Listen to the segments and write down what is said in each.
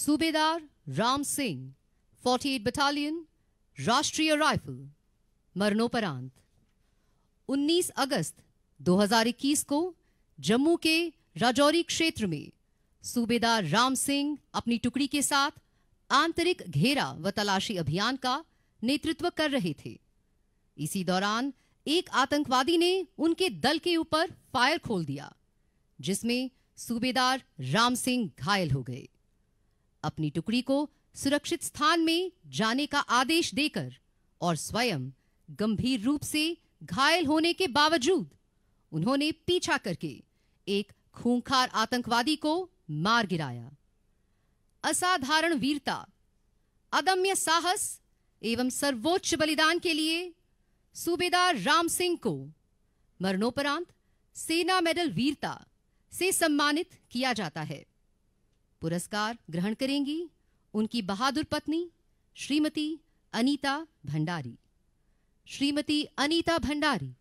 सूबेदार Ram Singh forty eight battalion Rashtriya rifle मरणोपरांत 19 अगस्त 2021 को जम्मू के राजौरी क्षेत्र में सूबेदार राम सिंह अपनी टुकड़ी के साथ आंतरिक घेरा व तलाशी अभियान का नेतृत्व कर रहे थे इसी दौरान एक आतंकवादी ने उनके दल के ऊपर फायर खोल दिया जिसमें सूबेदार राम सिंह घायल हो गए अपनी टुकड़ी को सुरक्षित स्थान में जाने का आदेश देकर और स्वयं गंभीर रूप से घायल होने के बावजूद उन्होंने पीछा करके एक खूंखार आतंकवादी को मार गिराया असाधारण वीरता अदम्य साहस एवं सर्वोच्च बलिदान के लिए सूबेदार राम सिंह को मरणोपरांत सेना मेडल वीरता से सम्मानित किया जाता है पुरस्कार ग्रहण करेंगी उनकी बहादुर पत्नी श्रीमती अनीता भंडारी श्रीमती अनीता भंडारी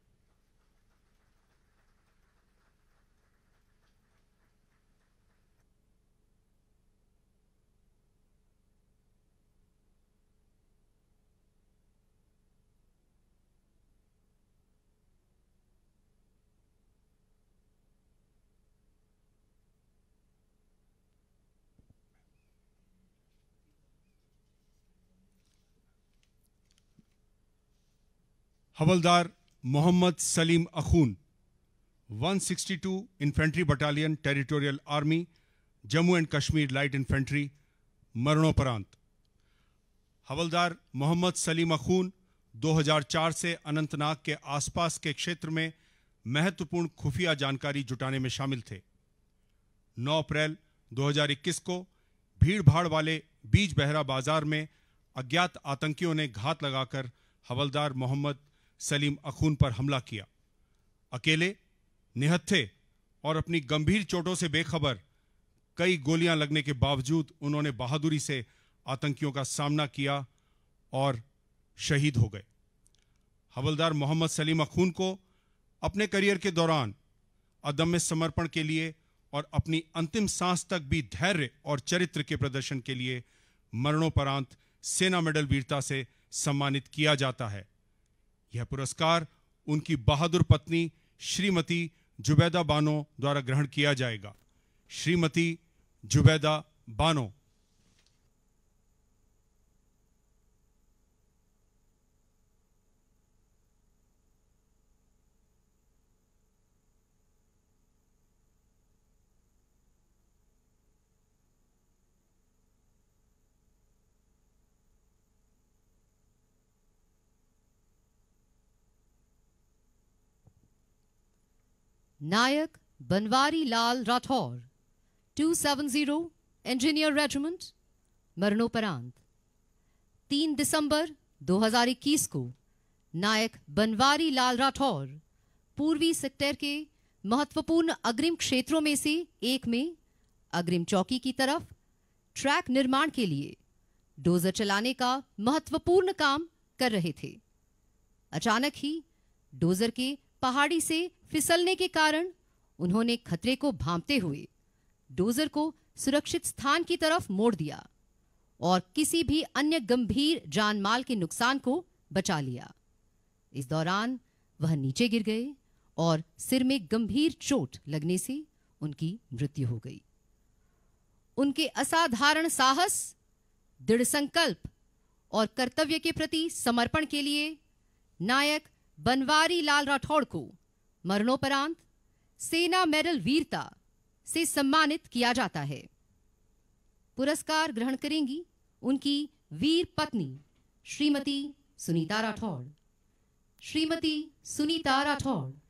हवलदार Mohammad Salim Akhoon 162 infantry battalion territorial army Jammu and Kashmir light infantry मरणोपरांत हवलदार मोहम्मद सलीम अखून 2004 से अनंतनाग के आसपास के क्षेत्र में महत्वपूर्ण खुफिया जानकारी जुटाने में शामिल थे 9 अप्रैल 2021 को भीड़ भाड़ वाले बीज बहरा बाजार में अज्ञात आतंकियों ने घात लगाकर हवलदार मोहम्मद सलीम अखून पर हमला किया अकेले निहत्थे और अपनी गंभीर चोटों से बेखबर कई गोलियां लगने के बावजूद उन्होंने बहादुरी से आतंकियों का सामना किया और शहीद हो गए हवलदार मोहम्मद सलीम अखून को अपने करियर के दौरान अदम्य समर्पण के लिए और अपनी अंतिम सांस तक भी धैर्य और चरित्र के प्रदर्शन के लिए मरणोपरांत सेना मेडल वीरता से सम्मानित किया जाता है यह पुरस्कार उनकी बहादुर पत्नी श्रीमती जुबैदा बानो द्वारा ग्रहण किया जाएगा Shrimati Zubaida Bano Nayak Banwari Lal Rathore, 270 Engineer Regiment, मरणोपरांत 3 दिसंबर 2021 को नायक बनवारी लाल राठौर पूर्वी सेक्टर के महत्वपूर्ण अग्रिम क्षेत्रों में से एक में अग्रिम चौकी की तरफ ट्रैक निर्माण के लिए डोजर चलाने का महत्वपूर्ण काम कर रहे थे अचानक ही डोजर के पहाड़ी से फिसलने के कारण उन्होंने खतरे को भांपते हुए डोजर को सुरक्षित स्थान की तरफ मोड़ दिया और किसी भी अन्य गंभीर जानमाल के नुकसान को बचा लिया इस दौरान वह नीचे गिर गए और सिर में गंभीर चोट लगने से उनकी मृत्यु हो गई उनके असाधारण साहस दृढ़ संकल्प और कर्तव्य के प्रति समर्पण के लिए नायक बनवारी लाल राठौड़ को मरणोपरांत सेना मेडल वीरता से सम्मानित किया जाता है पुरस्कार ग्रहण करेंगी उनकी वीर पत्नी श्रीमती सुनीता राठौड़ श्रीमती सुनीता राठौड़